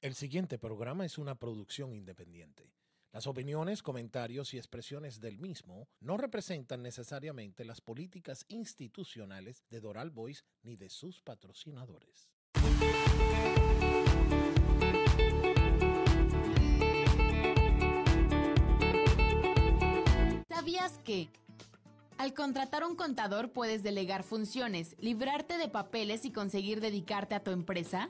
El siguiente programa es una producción independiente. Las opiniones, comentarios y expresiones del mismo no representan necesariamente las políticas institucionales de Doral Voice ni de sus patrocinadores. ¿Sabías que? Al contratar un contador puedes delegar funciones, librarte de papeles y conseguir dedicarte a tu empresa.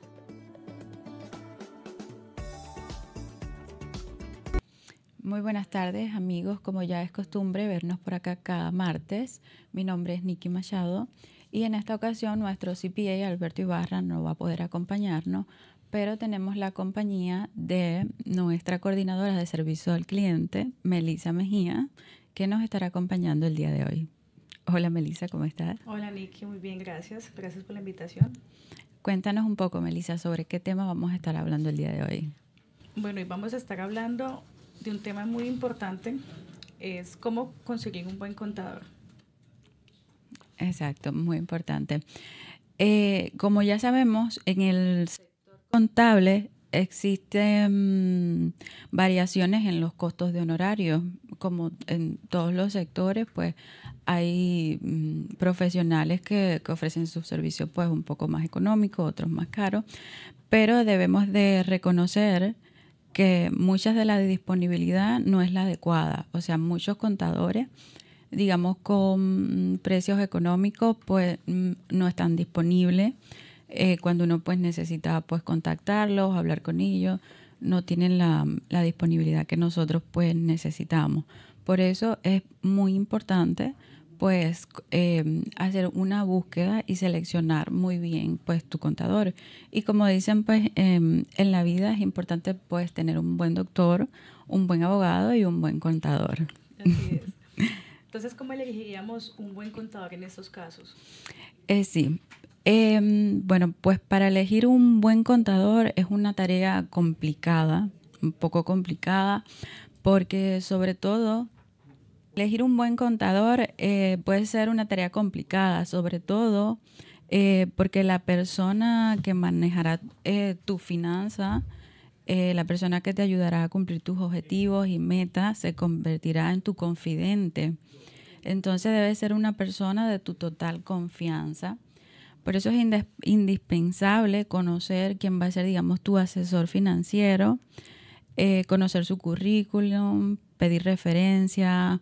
Muy buenas tardes, amigos. Como ya es costumbre vernos por acá cada martes, mi nombre es Nikki Machado y en esta ocasión nuestro CPA Alberto Ibarra no va a poder acompañarnos, pero tenemos la compañía de nuestra coordinadora de servicio al cliente, Melisa Mejía, que nos estará acompañando el día de hoy. Hola Melisa, ¿cómo estás? Hola Nikki, muy bien, gracias. Gracias por la invitación. Cuéntanos un poco, Melisa, sobre qué tema vamos a estar hablando el día de hoy. Bueno, y vamos a estar hablando de un tema muy importante es cómo conseguir un buen contador. Exacto, muy importante. Eh, como ya sabemos, en el sector contable existen mm, variaciones en los costos de honorarios. Como en todos los sectores, pues hay mm, profesionales que, ofrecen sus servicios pues un poco más económicos, otros más caros, pero debemos de reconocer que muchas de la disponibilidad no es la adecuada. O sea, muchos contadores, digamos, con precios económicos, pues mm, no están disponibles. Eh, cuando uno pues necesita pues contactarlos, hablar con ellos, no tienen la, la disponibilidad que nosotros pues necesitamos. Por eso es muy importante pues em, hacer una búsqueda y seleccionar muy bien pues tu contador. Y como dicen pues em, en la vida es importante pues tener un buen doctor, un buen abogado y un buen contador. Así es. Entonces, ¿cómo elegiríamos un buen contador en estos casos? Eh, sí. Em, bueno, pues para elegir un buen contador es una tarea complicada, un poco complicada, porque sobre todo Elegir un buen contador eh, puede ser una tarea complicada, sobre todo eh, porque la persona que manejará eh, tu finanza, la persona que te ayudará a cumplir tus objetivos y metas, se convertirá en tu confidente. Entonces debe ser una persona de tu total confianza. Por eso es indispensable conocer quién va a ser, digamos, tu asesor financiero, conocer su currículum, pedir referencia.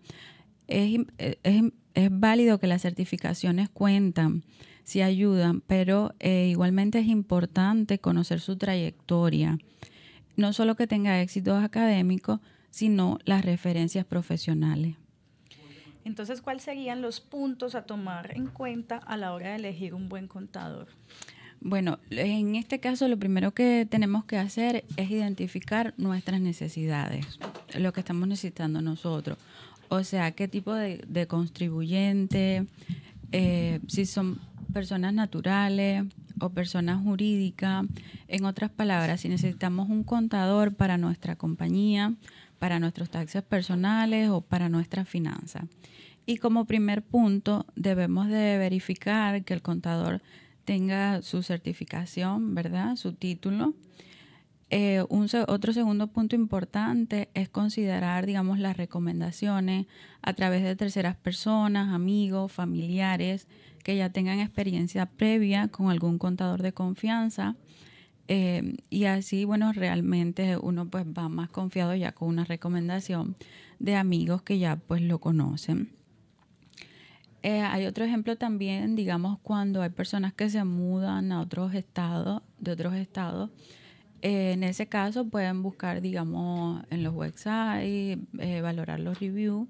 Es, eh, es, es válido que las certificaciones cuentan, si ayudan, pero eh, igualmente es importante conocer su trayectoria. No solo que tenga éxitos académicos, sino las referencias profesionales. Entonces, ¿cuáles serían los puntos a tomar en cuenta a la hora de elegir un buen contador? Bueno, en este caso lo primero que tenemos que hacer es identificar nuestras necesidades lo que estamos necesitando nosotros. O sea, qué tipo de, contribuyente, eh, si son personas naturales o personas jurídicas. En otras palabras, si necesitamos un contador para nuestra compañía, para nuestros taxes personales o para nuestra finanza. Y como primer punto, debemos de verificar que el contador tenga su certificación, ¿verdad? Su título. Eh, un, otro segundo punto importante es considerar, digamos, las recomendaciones a través de terceras personas, amigos, familiares que ya tengan experiencia previa con algún contador de confianza. Eh, y así, bueno, realmente uno pues va más confiado ya con una recomendación de amigos que ya pues lo conocen. Eh, hay otro ejemplo también, digamos, cuando hay personas que se mudan a otros estados, de otros estados, eh, en ese caso pueden buscar, digamos, en los websites, eh, valorar los reviews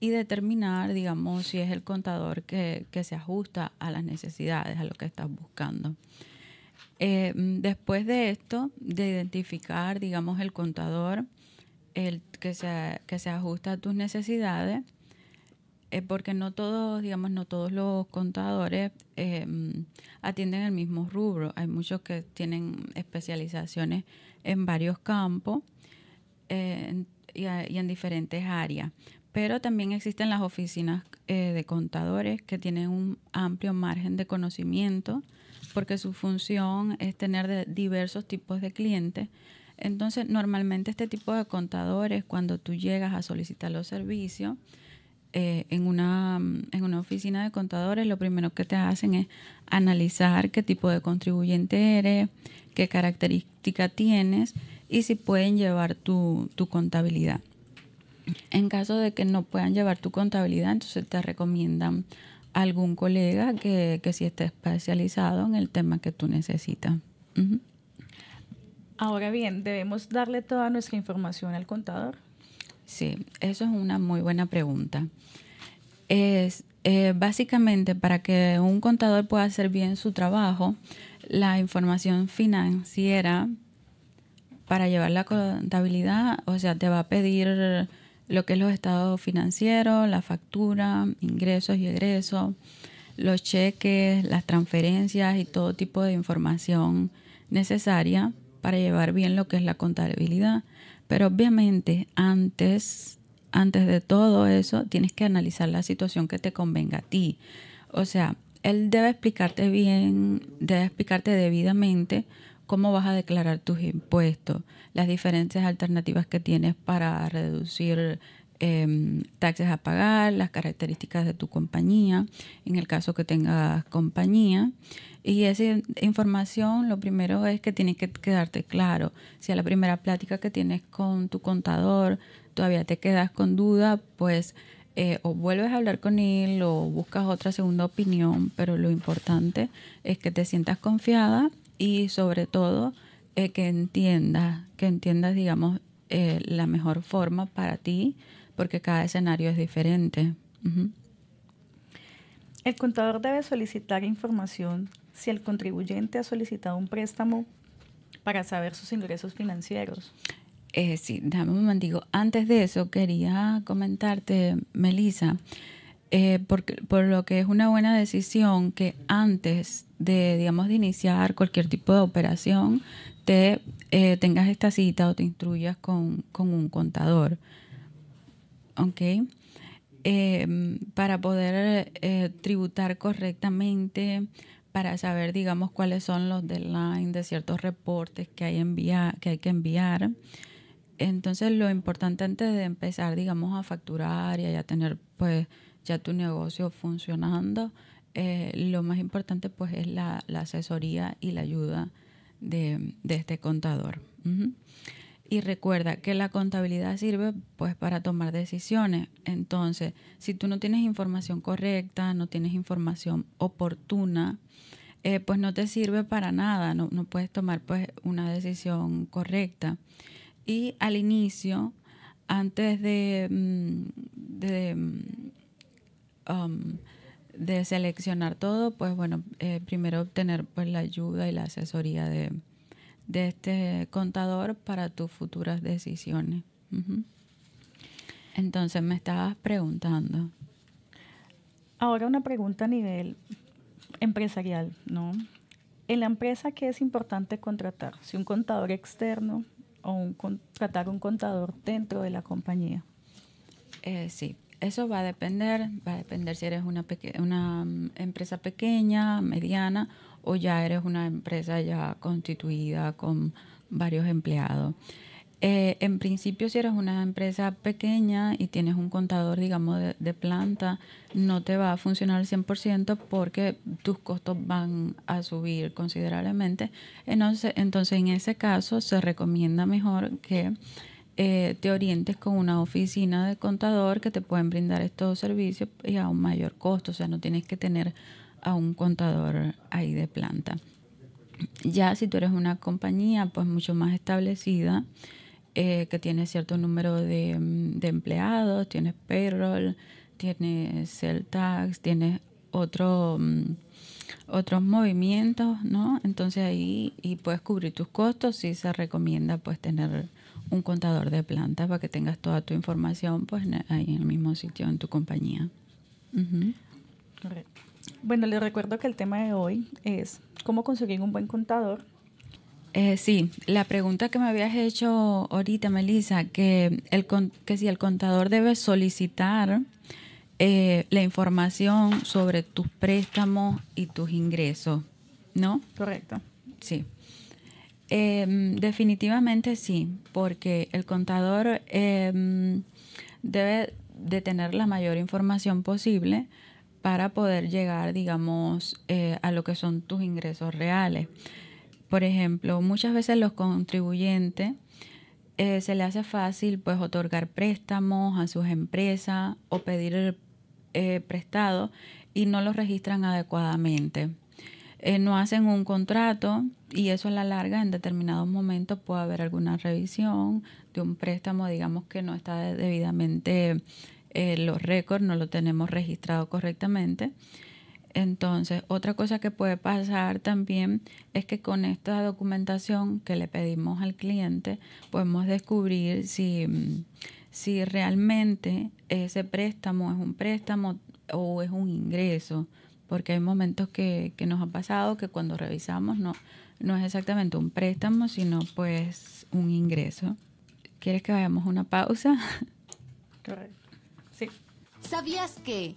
y determinar, digamos, si es el contador que, se ajusta a las necesidades, a lo que estás buscando. Eh, después de esto, de identificar, digamos, el contador que se ajusta a tus necesidades, eh, porque no todos, digamos, no todos los contadores eh, atienden el mismo rubro. Hay muchos que tienen especializaciones en varios campos eh, y, en diferentes áreas. Pero también existen las oficinas de contadores que tienen un amplio margen de conocimiento porque su función es tener diversos tipos de clientes. Entonces, normalmente este tipo de contadores, cuando tú llegas a solicitar los servicios, eh, en, una, en una oficina de contadores, lo primero que te hacen es analizar qué tipo de contribuyente eres, qué característica tienes y si pueden llevar tu, contabilidad. En caso de que no puedan llevar tu contabilidad, entonces te recomiendan algún colega que, que sí esté especializado en el tema que tú necesitas. Ahora bien, ¿debemos darle toda nuestra información al contador? Sí, eso es una muy buena pregunta. Es, eh, básicamente, para que un contador pueda hacer bien su trabajo, la información financiera para llevar la contabilidad, o sea, te va a pedir lo que es los estados financieros, la factura, ingresos y egresos, los cheques, las transferencias y todo tipo de información necesaria para llevar bien lo que es la contabilidad. Pero obviamente antes, antes de todo eso, tienes que analizar la situación que te convenga a ti. O sea, él debe explicarte bien, debe explicarte debidamente cómo vas a declarar tus impuestos, las diferentes alternativas que tienes para reducir em, taxes a pagar, las características de tu compañía, en el caso que tengas compañía, y esa información, lo primero es que tiene que quedarte claro. Si a la primera plática que tienes con tu contador todavía te quedas con duda, pues eh, o vuelves a hablar con él o buscas otra segunda opinión, pero lo importante es que te sientas confiada y sobre todo eh, que entiendas, que entiendas, digamos, eh, la mejor forma para ti, porque cada escenario es diferente. El contador debe solicitar información si el contribuyente ha solicitado un préstamo para saber sus ingresos financieros. Eh, sí, déjame un mandigo. Antes de eso, quería comentarte, Melissa, eh, por, lo que es una buena decisión que antes de, digamos, de iniciar cualquier tipo de operación, te eh, tengas esta cita o te instruyas con, con un contador. ¿Ok? Eh, para poder tributar correctamente, para saber, digamos, cuáles son los deadlines de ciertos reportes que hay, que, enviar. Entonces, lo importante antes de empezar, digamos, a facturar y a tener, pues, ya tu negocio funcionando, eh, lo más importante, pues, es la, asesoría y la ayuda de, este contador. Y recuerda que la contabilidad sirve pues para tomar decisiones. Entonces, si tú no tienes información correcta, no tienes información oportuna, eh, pues no te sirve para nada, no, puedes tomar pues una decisión correcta. Y al inicio, antes de, mm, mm, um, de, seleccionar todo, pues bueno, eh, primero obtener pues la ayuda y la asesoría de, de este contador para tus futuras decisiones. Entonces me estabas preguntando. Ahora una pregunta a nivel empresarial, ¿no? En la empresa, ¿qué es importante contratar? ¿Si un contador externo o un, contratar un contador dentro de la compañía? Eh, sí, eso va a depender, va a depender si eres una, una mm, empresa pequeña, mediana o ya eres una empresa ya constituida con varios empleados. Eh, en principio, si eres una empresa pequeña y tienes un contador, digamos, de, planta, no te va a funcionar al 100% porque tus costos van a subir considerablemente. Entonces, entonces, en ese caso, se recomienda mejor que eh, te orientes con una oficina de contador que te pueden brindar estos servicios y a un mayor costo, o sea, no tienes que tener a un contador ahí de planta. Ya si tú eres una compañía pues mucho más establecida, eh, que tiene cierto número de, mm, empleados, tienes payroll, tienes cell tax, tienes otro, mm, otros movimientos, ¿no? Entonces ahí y puedes cubrir tus costos si se recomienda pues tener un contador de plantas para que tengas toda tu información pues ahí en el mismo sitio en tu compañía. Bueno, les recuerdo que el tema de hoy es cómo conseguir un buen contador. Eh, sí, la pregunta que me habías hecho ahorita, Melissa, que, el, que si el contador debe solicitar eh, la información sobre tus préstamos y tus ingresos, ¿no? Correcto. Sí. Em, definitivamente sí, porque el contador em, debe de tener la mayor información posible para poder llegar, digamos, eh, a lo que son tus ingresos reales. Por ejemplo, muchas veces los contribuyentes eh, se le hace fácil pues otorgar préstamos a sus empresas o pedir eh, prestado y no los registran adecuadamente. Eh, no hacen un contrato y eso a la larga en determinados momentos puede haber alguna revisión de un préstamo, digamos que no está debidamente eh, los récords, no lo tenemos registrado correctamente. Entonces, otra cosa que puede pasar también es que con esta documentación que le pedimos al cliente, podemos descubrir si, si realmente ese préstamo es un préstamo o es un ingreso porque hay momentos que, nos ha pasado que cuando revisamos no, es exactamente un préstamo, sino pues un ingreso. ¿Quieres que vayamos a una pausa? Correcto. Sí. ¿Sabías que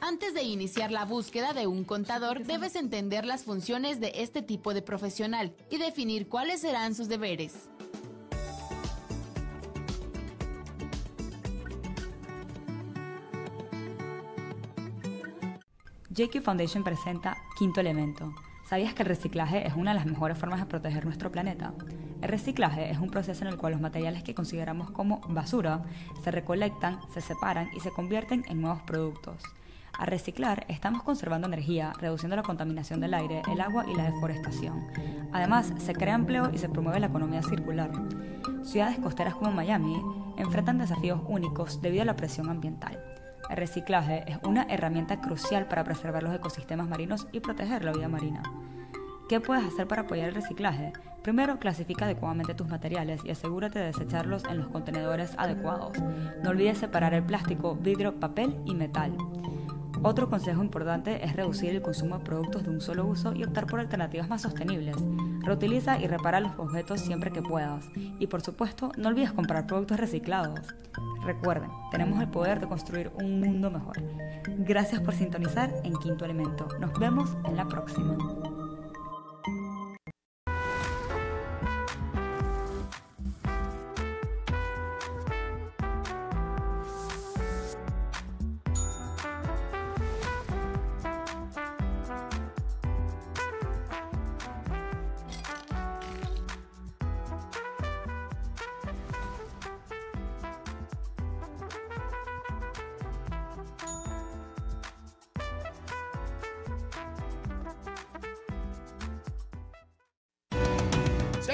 antes de iniciar la búsqueda de un contador, debes entender las funciones de este tipo de profesional y definir cuáles serán sus deberes. JQ Foundation presenta Quinto Elemento. ¿Sabías que el reciclaje es una de las mejores formas de proteger nuestro planeta? El reciclaje es un proceso en el cual los materiales que consideramos como basura se recolectan, se separan y se convierten en nuevos productos. Al reciclar, estamos conservando energía, reduciendo la contaminación del aire, el agua y la deforestación. Además, se crea empleo y se promueve la economía circular. Ciudades costeras como Miami enfrentan desafíos únicos debido a la presión ambiental. El reciclaje es una herramienta crucial para preservar los ecosistemas marinos y proteger la vida marina. ¿Qué puedes hacer para apoyar el reciclaje? Primero, clasifica adecuadamente tus materiales y asegúrate de desecharlos en los contenedores adecuados. No olvides separar el plástico, vidrio, papel y metal. Otro consejo importante es reducir el consumo de productos de un solo uso y optar por alternativas más sostenibles. Reutiliza y repara los objetos siempre que puedas. Y por supuesto, no olvides comprar productos reciclados. Recuerden, tenemos el poder de construir un mundo mejor. Gracias por sintonizar en Quinto Elemento. Nos vemos en la próxima.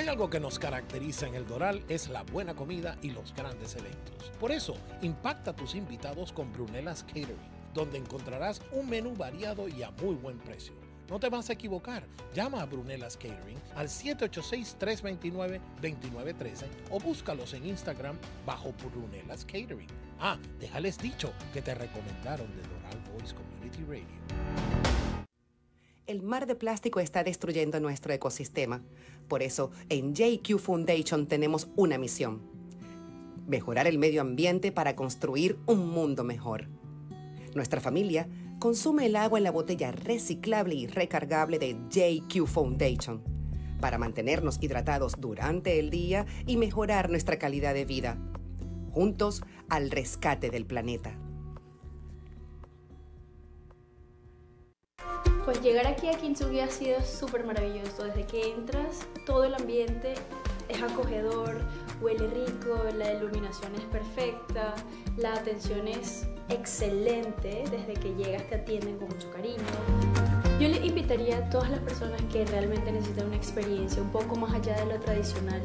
hay algo que nos caracteriza en el Doral es la buena comida y los grandes eventos. Por eso, impacta a tus invitados con Brunelas Catering, donde encontrarás un menú variado y a muy buen precio. No te vas a equivocar. Llama a Brunelas Catering al 786-329-2913 o búscalos en Instagram bajo Brunelas Catering. Ah, déjales dicho que te recomendaron de Doral Voice Community Radio. El mar de plástico está destruyendo nuestro ecosistema. Por eso, en JQ Foundation tenemos una misión. Mejorar el medio ambiente para construir un mundo mejor. Nuestra familia consume el agua en la botella reciclable y recargable de JQ Foundation para mantenernos hidratados durante el día y mejorar nuestra calidad de vida. Juntos al rescate del planeta. pues llegar aquí a Kintsugi ha sido súper maravilloso. Desde que entras, todo el ambiente es acogedor, huele rico, la iluminación es perfecta, la atención es excelente. Desde que llegas te atienden con mucho cariño. Yo le invitaría a todas las personas que realmente necesitan una experiencia un poco más allá de lo tradicional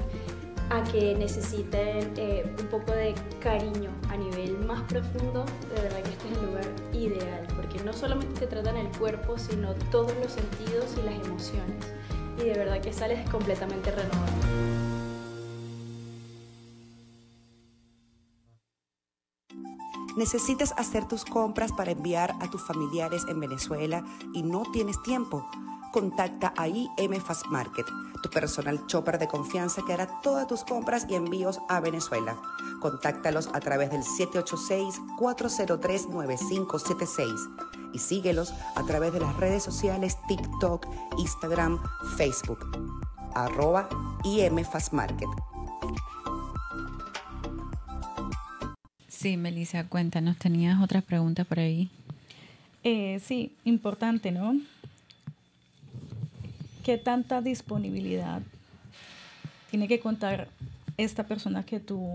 a que necesiten eh, un poco de cariño a nivel más profundo. De verdad que este es el lugar ideal no solamente te tratan el cuerpo, sino todos los sentidos y las emociones. Y de verdad que sales completamente renovado. necesitas hacer tus compras para enviar a tus familiares en Venezuela y no tienes tiempo. Contacta a IM Fast Market, tu personal chopper de confianza que hará todas tus compras y envíos a Venezuela. Contáctalos a través del 786-403-9576 y síguelos a través de las redes sociales TikTok, Instagram, Facebook, arroba imfastmarket. Sí, Melissa, cuéntanos, tenías otras preguntas por ahí. Eh, sí, importante, ¿no? ¿Qué tanta disponibilidad tiene que contar esta persona que tú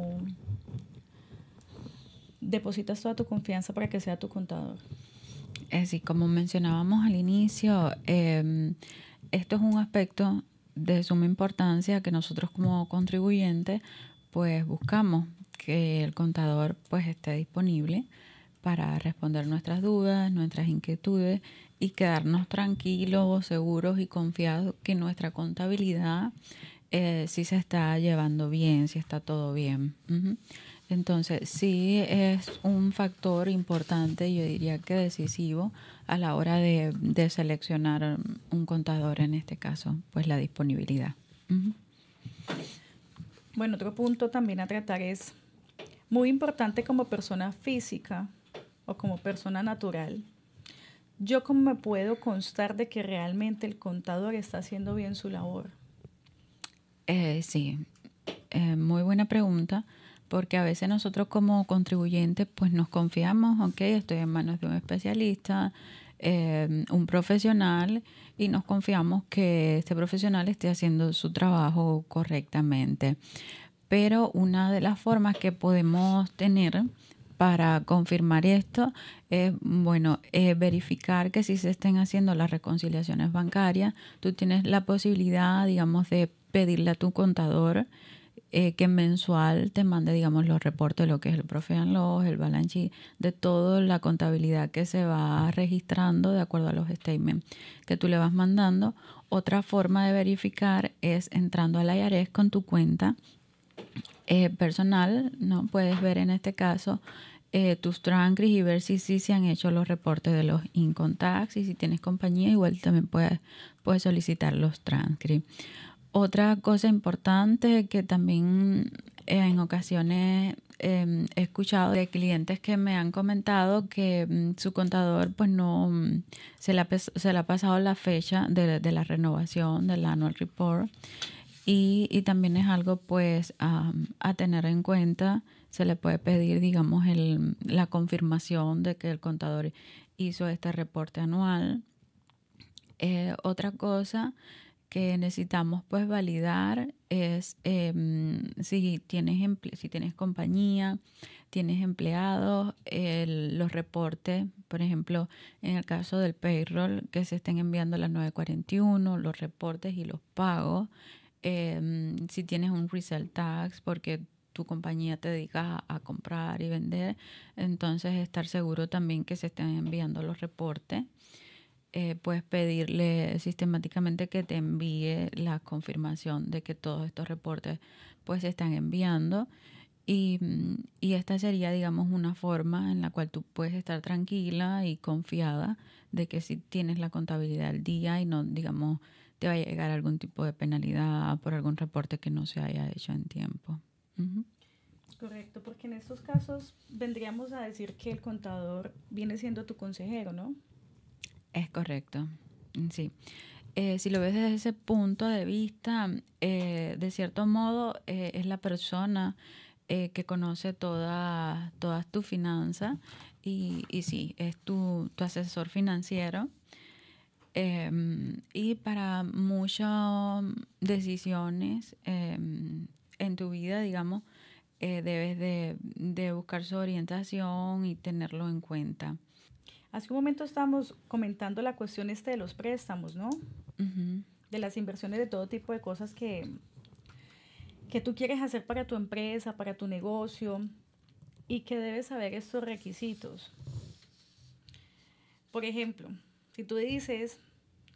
depositas toda tu confianza para que sea tu contador? así como mencionábamos al inicio, em, esto es un aspecto de suma importancia que nosotros como contribuyentes pues buscamos que el contador pues esté disponible para responder nuestras dudas, nuestras inquietudes y quedarnos tranquilos, seguros y confiados que nuestra contabilidad eh, sí se está llevando bien, si está todo bien. Entonces, sí es un factor importante, yo diría que decisivo, a la hora de, seleccionar un contador, en este caso, pues la disponibilidad. Bueno, otro punto también a tratar es muy importante como persona física o como persona natural. Yo cómo me puedo constar de que realmente el contador está haciendo bien su labor. Eh, sí, eh, muy buena pregunta porque a veces nosotros como contribuyentes pues nos confiamos, ok, estoy en manos de un especialista, eh, un profesional y nos confiamos que este profesional esté haciendo su trabajo correctamente. Pero una de las formas que podemos tener para confirmar esto es, bueno, verificar que si se estén haciendo las reconciliaciones bancarias, tú tienes la posibilidad, digamos, de pedirle a tu contador eh, que mensual te mande, digamos, los reportes, lo que es el and Log, el balance de toda la contabilidad que se va registrando de acuerdo a los statements que tú le vas mandando. Otra forma de verificar es entrando la IRS con tu cuenta eh, personal, ¿no? Puedes ver en este caso eh, tus transcripts y ver si sí si se han hecho los reportes de los income tax y si tienes compañía igual también puedes, puedes solicitar los transcripts. Otra cosa importante que también eh, en ocasiones em, he escuchado de clientes que me han comentado que mm, su contador pues no mm, se le ha, pasado la fecha de, la renovación del annual report y, también es algo pues a, tener en cuenta. Se le puede pedir digamos el, la confirmación de que el contador hizo este reporte anual. Eh, otra cosa que necesitamos pues validar es em, si, tienes si tienes compañía, tienes empleados, los reportes, por ejemplo, en el caso del payroll, que se estén enviando las 941, los reportes y los pagos, em, si tienes un resale tax, porque tu compañía te dedica a comprar y vender, entonces estar seguro también que se estén enviando los reportes. Eh, puedes pedirle sistemáticamente que te envíe la confirmación de que todos estos reportes pues se están enviando. Y, mm, y, esta sería, digamos, una forma en la cual tú puedes estar tranquila y confiada de que si tienes la contabilidad al día y no, digamos, te va a llegar algún tipo de penalidad por algún reporte que no se haya hecho en tiempo. Correcto, porque en estos casos vendríamos a decir que el contador viene siendo tu consejero, ¿no? Es correcto, sí. Eh, si lo ves desde ese punto de vista, eh, de cierto modo eh, es la persona que conoce todas toda tus finanzas y, sí, es tu, asesor financiero. Em, y para muchas decisiones em, en tu vida, digamos, debes de buscar su orientación y tenerlo en cuenta. Hace un momento estábamos comentando la cuestión este de los préstamos, ¿no? De las inversiones de todo tipo de cosas que, que tú quieres hacer para tu empresa, para tu negocio y que debes saber estos requisitos. Por ejemplo, si tú dices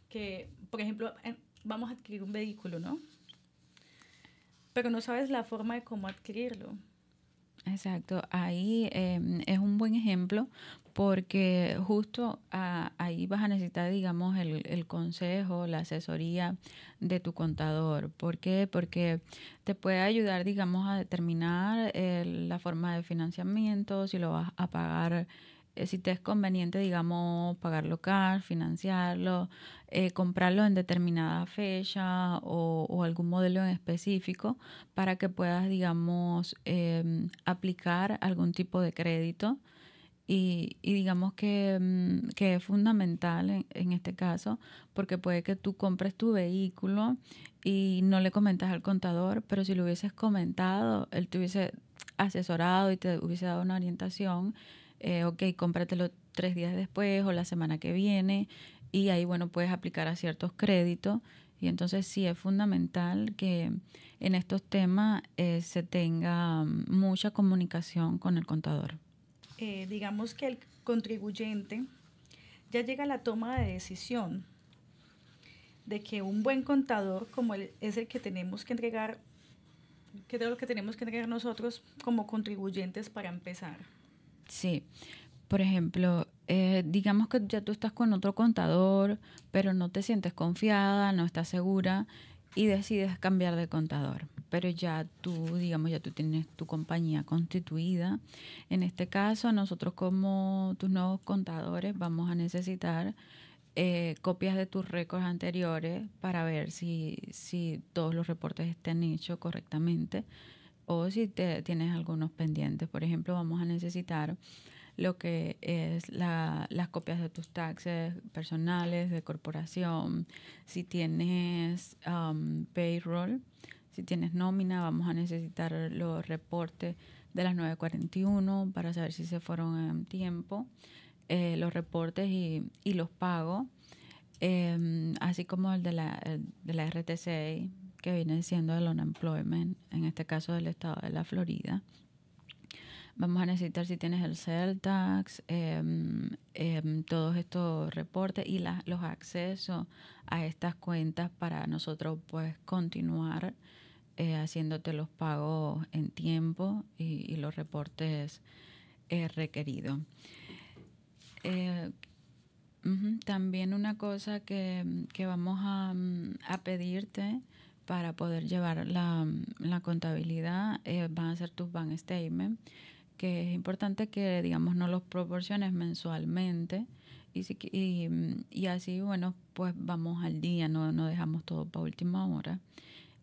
que, por ejemplo, vamos a adquirir un vehículo, ¿no? Pero no sabes la forma de cómo adquirirlo. Exacto, ahí em, es un buen ejemplo porque justo ah, ahí vas a necesitar, digamos, el, el, consejo, la asesoría de tu contador. ¿Por qué? Porque te puede ayudar, digamos, a determinar eh, la forma de financiamiento, si lo vas a pagar, eh, si te es conveniente, digamos, pagarlo car financiarlo, eh, comprarlo en determinada fecha o, o, algún modelo en específico para que puedas, digamos, em, aplicar algún tipo de crédito y, digamos que, mm, es fundamental en, este caso, porque puede que tú compres tu vehículo y no le comentas al contador, pero si lo hubieses comentado, él te hubiese asesorado y te hubiese dado una orientación, eh, ok, cómpratelo tres días después o la semana que viene, y ahí, bueno, puedes aplicar a ciertos créditos. Y entonces sí es fundamental que en estos temas eh, se tenga mm, mucha comunicación con el contador. Eh, digamos que el contribuyente ya llega a la toma de decisión de que un buen contador como el, es el que tenemos que entregar, que es lo que tenemos que entregar nosotros como contribuyentes para empezar. Sí, por ejemplo, eh, digamos que ya tú estás con otro contador, pero no te sientes confiada, no estás segura y decides cambiar de contador pero ya tú, digamos, ya tú tienes tu compañía constituida. En este caso, nosotros como tus nuevos contadores vamos a necesitar eh, copias de tus récords anteriores para ver si, todos los reportes estén hechos correctamente o si te, tienes algunos pendientes. Por ejemplo, vamos a necesitar lo que es las copias de tus taxes personales, de corporación, si tienes um, payroll, si tienes nómina, vamos a necesitar los reportes de las 9.41 para saber si se fueron en tiempo, eh, los reportes y, los pagos, em, así como el de la, de la que viene siendo el unemployment, en este caso del estado de la Florida. Vamos a necesitar si tienes el cell tax, em, em, todos estos reportes y los accesos a estas cuentas para nosotros pues continuar eh, haciéndote los pagos en tiempo y, los reportes eh, requeridos. Eh, también una cosa que, que vamos a, mm, a, pedirte para poder llevar la, mm, la contabilidad van a ser tus bank statements, que es importante que digamos no los proporciones mensualmente y, mm, y así bueno pues vamos al día, no, no dejamos todo para última hora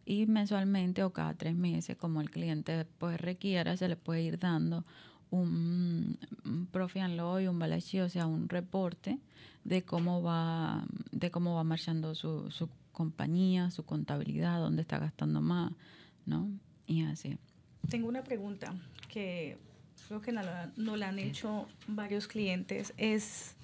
y mensualmente o cada tres meses, como el cliente pues requiera, se le puede ir dando un, un y un balance o sea, un reporte de cómo va, de cómo va marchando su, su compañía, su contabilidad, dónde está gastando más, ¿no? Y así. Tengo una pregunta que creo que no la han hecho varios clientes. Es,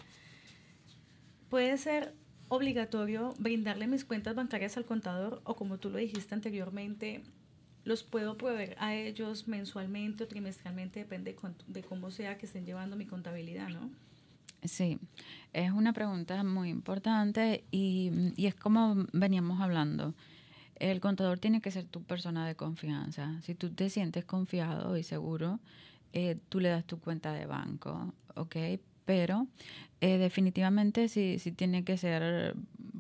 ¿Puede ser obligatorio brindarle mis cuentas bancarias al contador o como tú lo dijiste anteriormente, los puedo proveer a ellos mensualmente o trimestralmente, depende de cómo sea que estén llevando mi contabilidad, ¿no? Sí, es una pregunta muy importante y, es como veníamos hablando. El contador tiene que ser tu persona de confianza. Si tú te sientes confiado y seguro, eh, tú le das tu cuenta de banco, ¿ok? pero eh, definitivamente sí, tiene que ser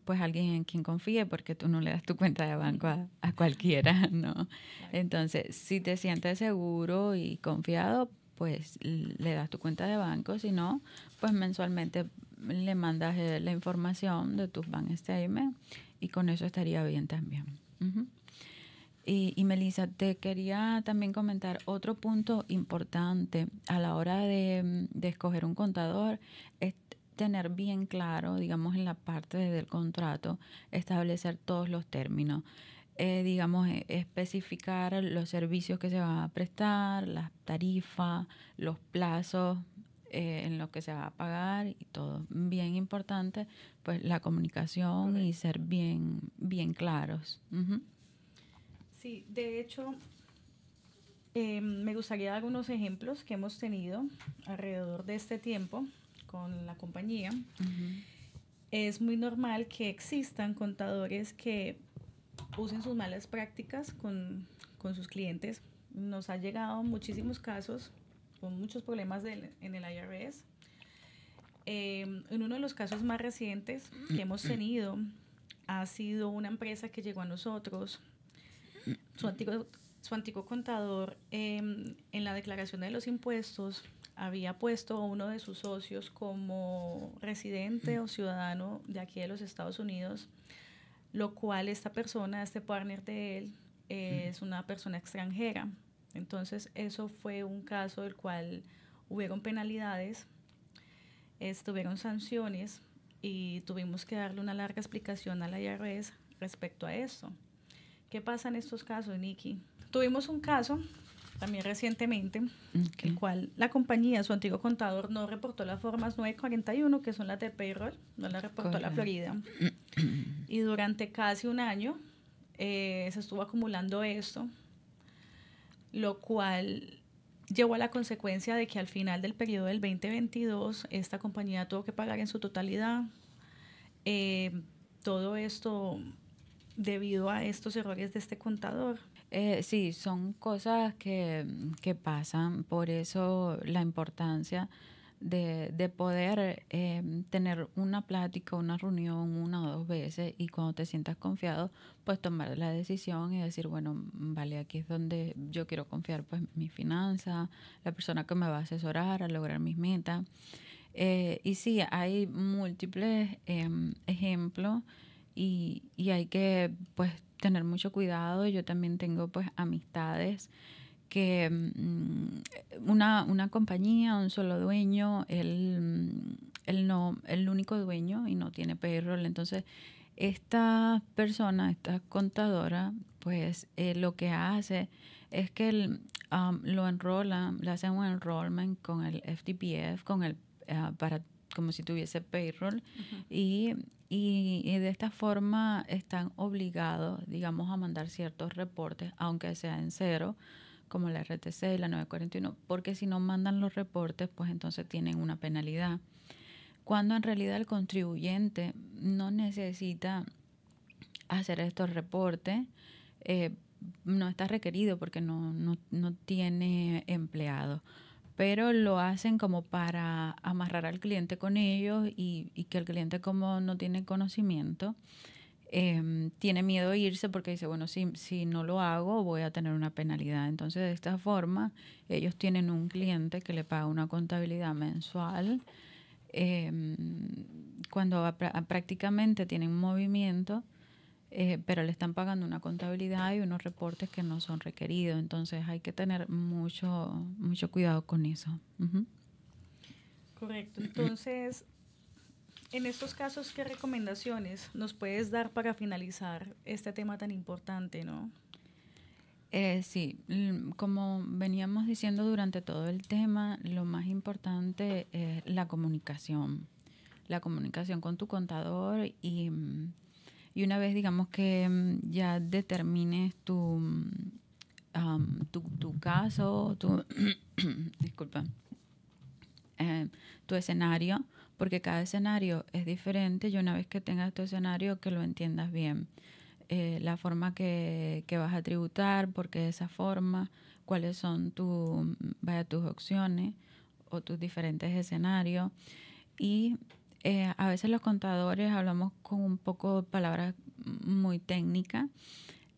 pues alguien en quien confíe porque tú no le das tu cuenta de banco a, cualquiera, ¿no? Entonces, si te sientes seguro y confiado, pues le das tu cuenta de banco, si no, pues mensualmente le mandas eh, la información de tus bank statement e y con eso estaría bien también. Y, Melissa, te quería también comentar otro punto importante a la hora de, mm, escoger un contador. Es tener bien claro, digamos, en la parte del contrato, establecer todos los términos. Eh, digamos, e, especificar los servicios que se van a prestar, las tarifas, los plazos eh, en los que se va a pagar y todo. Bien importante, pues la comunicación y ser bien, bien claros de hecho, em, me gustaría dar algunos ejemplos que hemos tenido alrededor de este tiempo con la compañía. Es muy normal que existan contadores que usen sus malas prácticas con, sus clientes. Nos ha llegado muchísimos casos con muchos problemas en el IRS. Em, en uno de los casos más recientes que hemos tenido ha sido una empresa que llegó a nosotros su antiguo, contador em, en la declaración de los impuestos había puesto a uno de sus socios como residente o ciudadano de aquí de los Estados Unidos, lo cual esta persona, este partner de él, es una persona extranjera. Entonces, eso fue un caso del cual hubieron penalidades, estuvieron sanciones y tuvimos que darle una larga explicación a la IRS respecto a esto. ¿Qué pasa en estos casos, Nikki? Tuvimos un caso también recientemente, el cual la compañía, su antiguo contador, no reportó las formas 941, que son las de payroll, no las reportó a la Florida. y durante casi un año eh, se estuvo acumulando esto, lo cual llevó a la consecuencia de que al final del periodo del 2022, esta compañía tuvo que pagar en su totalidad. Eh, todo esto debido a estos errores de este contador. Eh, sí, son cosas que, pasan, por eso la importancia de, poder eh, tener una plática, una reunión una o dos veces y cuando te sientas confiado, pues tomar la decisión y decir, bueno, vale, aquí es donde yo quiero confiar pues mi finanza, la persona que me va a asesorar a lograr mis metas. Eh, y sí, hay múltiples em, ejemplos y, hay que pues tener mucho cuidado. Yo también tengo pues amistades que mm, una, una, compañía, un solo dueño, mm, él, no, el único dueño y no tiene payroll. Entonces, esta persona, esta contadora, pues eh, lo que hace es que él um, lo enrola, le hacen un enrollment con el FTPF, con el, ah, para, como si tuviese payroll, y y, de esta forma están obligados, digamos, a mandar ciertos reportes, aunque sea en cero, como la RTC y la 941, porque si no mandan los reportes, pues entonces tienen una penalidad. Cuando en realidad el contribuyente no necesita hacer estos reportes, eh, no está requerido porque no, no tiene empleado pero lo hacen como para amarrar al cliente con ellos y, que el cliente como no tiene conocimiento, em, tiene miedo de irse porque dice, bueno, si, no lo hago voy a tener una penalidad. Entonces, de esta forma, ellos tienen un cliente que le paga una contabilidad mensual. Em, cuando prácticamente tienen movimiento, eh, pero le están pagando una contabilidad y unos reportes que no son requeridos. Entonces hay que tener mucho, mucho cuidado con eso. Correcto. Entonces, en estos casos, ¿qué recomendaciones nos puedes dar para finalizar este tema tan importante, no? Eh, sí, como veníamos diciendo durante todo el tema, lo más importante es la comunicación. La comunicación con tu contador y mm, y una vez, digamos, que mm, ya determines mm, tu, tu, caso, tu, disculpa, eh, tu escenario, porque cada escenario es diferente y una vez que tengas tu escenario, que lo entiendas bien. Eh, la forma que, vas a tributar, por qué esa forma, cuáles son tu, mm, vaya, tus opciones o tus diferentes escenarios. Y eh, a veces los contadores hablamos con un poco de palabras muy técnicas.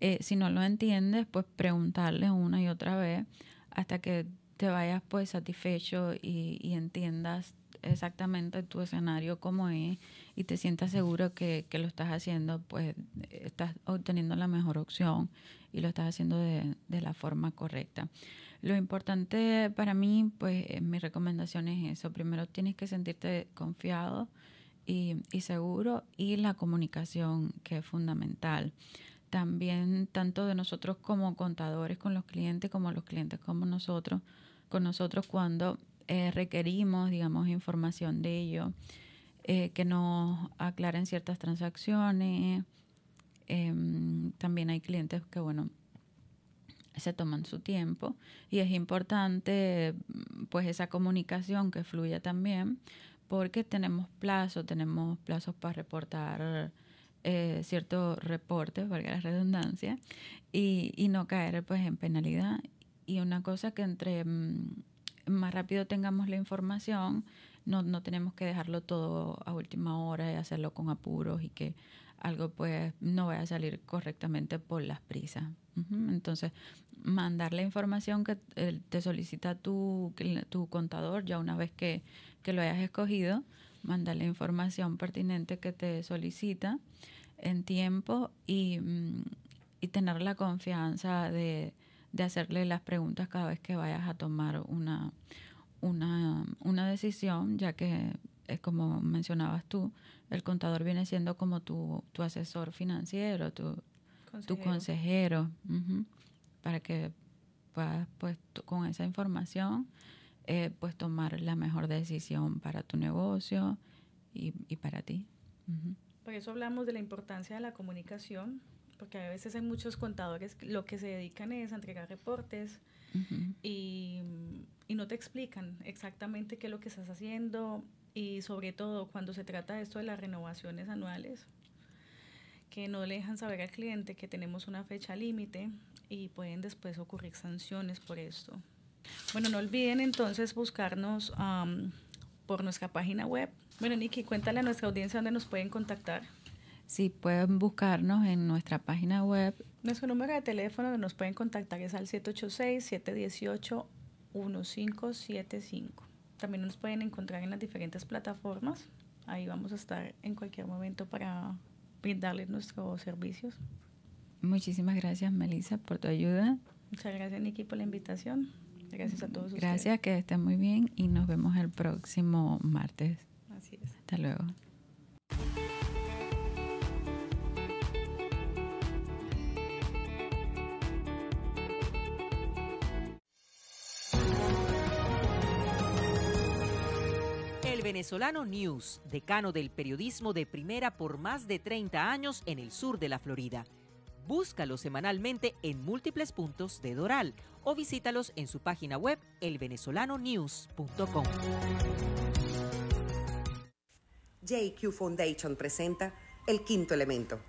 Eh, si no lo entiendes, pues preguntarles una y otra vez hasta que te vayas pues satisfecho y, entiendas exactamente tu escenario como es y te sientas seguro que, lo estás haciendo, pues estás obteniendo la mejor opción y lo estás haciendo de la forma correcta. Lo importante para mí, pues eh, mi recomendación es eso. Primero tienes que sentirte confiado y, seguro y la comunicación que es fundamental. También tanto de nosotros como contadores con los clientes como los clientes como nosotros, con nosotros cuando eh, requerimos, digamos, información de ellos, eh, que nos aclaren ciertas transacciones. Em, también hay clientes que, bueno, se toman su tiempo y es importante pues esa comunicación que fluya también porque tenemos plazo, tenemos plazos para reportar eh, ciertos reportes, valga la redundancia, y, y, no caer pues en penalidad. Y una cosa que entre mm, más rápido tengamos la información, no, no tenemos que dejarlo todo a última hora y hacerlo con apuros y que algo pues no vaya a salir correctamente por las prisas. Entonces, mandar la información que te solicita tu, contador, ya una vez que, lo hayas escogido, mandar la información pertinente que te solicita en tiempo y, mm, tener la confianza de, hacerle las preguntas cada vez que vayas a tomar una, una, una decisión, ya que, eh, como mencionabas tú, el contador viene siendo como tu, asesor financiero, tu consejero. Tu para que puedas, pues, con esa información, eh, pues, tomar la mejor decisión para tu negocio y, para ti. Por eso hablamos de la importancia de la comunicación, porque a veces hay muchos contadores lo que se dedican es a entregar reportes y, y, no te explican exactamente qué es lo que estás haciendo y sobre todo cuando se trata de esto de las renovaciones anuales, que no le dejan saber al cliente que tenemos una fecha límite y pueden después ocurrir sanciones por esto. Bueno, no olviden entonces buscarnos por nuestra página web. Bueno, Niki, cuéntale a nuestra audiencia dónde nos pueden contactar. Sí, pueden buscarnos en nuestra página web. Nuestro número de teléfono donde nos pueden contactar es al 786-718-1575. También nos pueden encontrar en las diferentes plataformas. Ahí vamos a estar en cualquier momento para brindarles nuestros servicios. Muchísimas gracias, Melissa, por tu ayuda. Muchas gracias, equipo, por la invitación. Gracias a todos. Gracias, que estén muy bien y nos vemos el próximo martes. Así es. Hasta luego. El Venezolano News, decano del periodismo de primera por más de 30 años en el sur de la Florida Búscalos semanalmente en múltiples puntos de Doral o visítalos en su página web elvenezolanonews.com. JQ Foundation presenta El Quinto Elemento.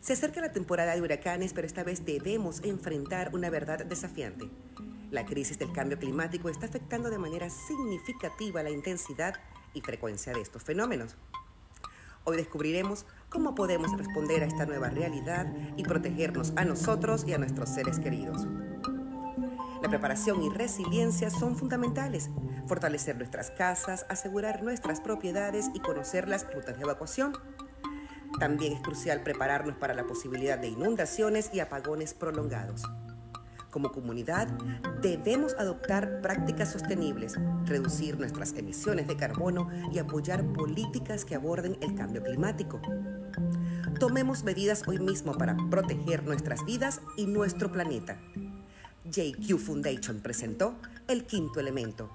Se acerca la temporada de huracanes, pero esta vez debemos enfrentar una verdad desafiante. La crisis del cambio climático está afectando de manera significativa la intensidad y frecuencia de estos fenómenos. Hoy descubriremos cómo podemos responder a esta nueva realidad y protegernos a nosotros y a nuestros seres queridos. La preparación y resiliencia son fundamentales. Fortalecer nuestras casas, asegurar nuestras propiedades y conocer las rutas de evacuación. También es crucial prepararnos para la posibilidad de inundaciones y apagones prolongados. Como comunidad, debemos adoptar prácticas sostenibles, reducir nuestras emisiones de carbono y apoyar políticas que aborden el cambio climático. Tomemos medidas hoy mismo para proteger nuestras vidas y nuestro planeta. JQ Foundation presentó El Quinto Elemento.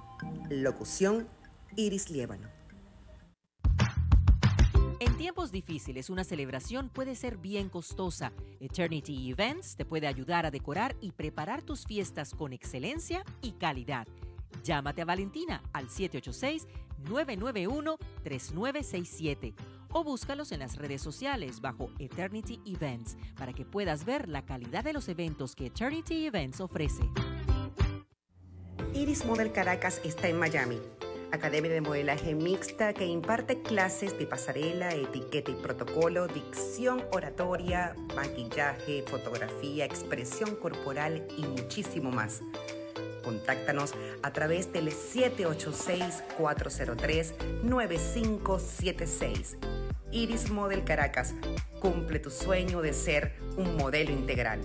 Locución, Iris Liébano. En tiempos difíciles, una celebración puede ser bien costosa. Eternity Events te puede ayudar a decorar y preparar tus fiestas con excelencia y calidad. Llámate a Valentina al 786-991-3967 o búscalos en las redes sociales bajo Eternity Events para que puedas ver la calidad de los eventos que Eternity Events ofrece. Iris Model Caracas está en Miami Academia de Modelaje Mixta que imparte clases de pasarela, etiqueta y protocolo, dicción oratoria, maquillaje, fotografía, expresión corporal y muchísimo más. Contáctanos a través del 786-403-9576. Iris Model Caracas, cumple tu sueño de ser un modelo integral.